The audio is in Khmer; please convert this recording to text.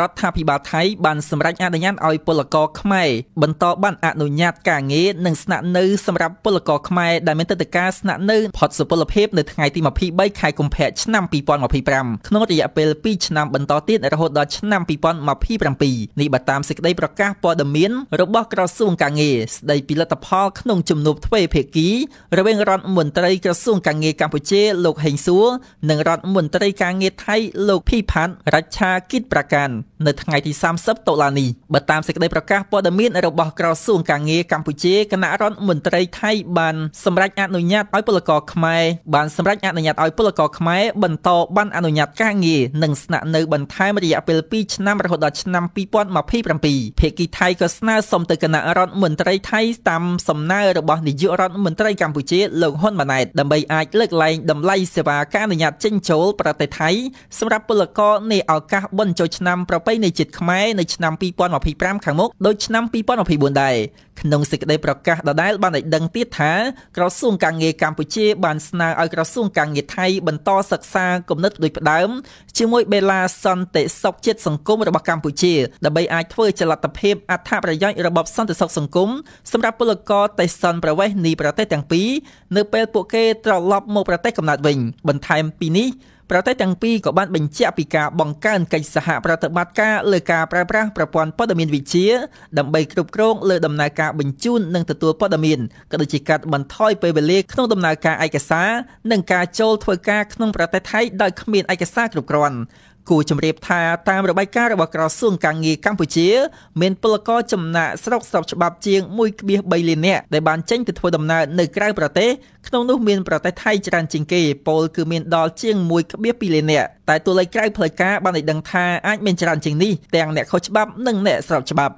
រដ្ឋាភិបាលថៃបានសម្រេចអនុញ្ញាតឲ្យពលករខ្មែរបន្តបានអនុញ្ញាតការងារនិងស្នាក់នៅសម្រាប់ពលករខ្មែរដែលមានទិដ្ឋាការស្នាក់នៅផុតសុពលភាពនៅថ្ងៃទី23ខែកុម្ភៈឆ្នាំ2025ក្នុងរយៈពេល2ឆ្នាំបន្តទៀតរហូតដល់ឆ្នាំ2027នេះបើតាមសេចក្តីប្រកាសព័ត៌មានរបស់ក្រសួងការងារស្តីពីលទ្ធផលក្នុងជំនួបទ្វេភាគីរវាងរដ្ឋមន្ត្រីក្រសួងការងារកម្ពុជាលោកហេងសួរនិងរដ្ឋមន្ត្រីការងារថៃលោកភីផាត់រច្ឆាគិតប្រកាននៅថ្ងៃទី30តុលានេះបើតាមសេចក្តីប្រកាសព័ត៌មានរបស់ក្រសួងការងារកម្ពុជាគណៈរដ្ឋមន្ត្រីថៃបានសម្រេចអនុញ្ញាតឲ្យពលករខ្មែរបានសម្រេចអនុញ្ញាតឲ្យពលករខ្មែរបន្តបានអនុញ្ញាតការងារនិងស្នាក់នៅបន្ថែមរយៈពេល2ឆ្នាំរហូតដល់ឆ្នាំ2027ភេកីថៃក៏ស្នើសុំទៅគណៈរដ្ឋមន្ត្រីថៃតាមសំណើរបស់នាយករដ្ឋមន្ត្រីកម្ពុជាលោកហ៊ុនម៉ាណែតដើម្បីអាចលើកលែងតម្លៃសេវាការអនុញ្ញាតចេញចូលប្រទេសថៃសម្រាប់ពលករនៃឱកាសបុណ្យចូលឆ្នាំប្រពៃណីជាតិខ្មែរនៅឆ្នាំ2025ខាងមុខដូចឆ្នាំ2024ដែរក្នុងសេចក្តីប្រកាសដដែលបានឲ្យដឹងទៀតថាក្រសួងការងារកម្ពុជាបានស្នើឲ្យក្រសួងការងារថៃបន្តសិក្សាគំនិតដូចផ្ដើមជាមួយបេឡាសន្តិសុខជាតិសង្គមរបស់កម្ពុជាដើម្បីអាចធ្វើចល័តភាពអត្ថប្រយោជន៍របបសន្តិសុខសង្គមសម្រាប់ពលករទេសសន្នប្រវេសនីប្រទេសទាំងពីរនៅពេល ពួកគេត្រឡប់មកប្រទេសកំណើតវិញបន្ថែមពីនេះប្រទេសទាំងពីរក៏បានបញ្ជាក់ពីការបង្កើនកិច្ចសហប្រតិបត្តិការលើការប្រើប្រាស់ប្រព័ន្ធព័ត៌មានវិទ្យាដើម្បីគ្រប់គ្រងលើដំណើរការបញ្ជូននិងទទួលព័ត៌មានក៏ដូចជាកាត់បន្ថយពេលវេលាក្នុងដំណើរការឯកសារនិងការចូលធ្វើការក្នុងប្រទេសថៃដោយគ្មានឯកសារគ្រប់គ្រាន់គួរជំរាបថាតាមរបាយការណ៍របស់ក្រសួងកាងារកម្ពុជាមានពលករចំណាក់ស្រុកស្របច្បាប់ជាង1.3លាននាក់ដែលបានចេញទៅធ្វើដំណើរនៅក្រៅប្រទេសក្នុងនោះមានប្រទេសថៃច្រើនជាងគេពលគឺមានដល់ជាង1.2លាននាក់តែតួលេខក្រៅផ្លូវការបានឲ្យដឹងថាអាចមានច្រើនជាងនេះទាំងអ្នកខុសច្បាប់និងអ្នកស្របច្បាប់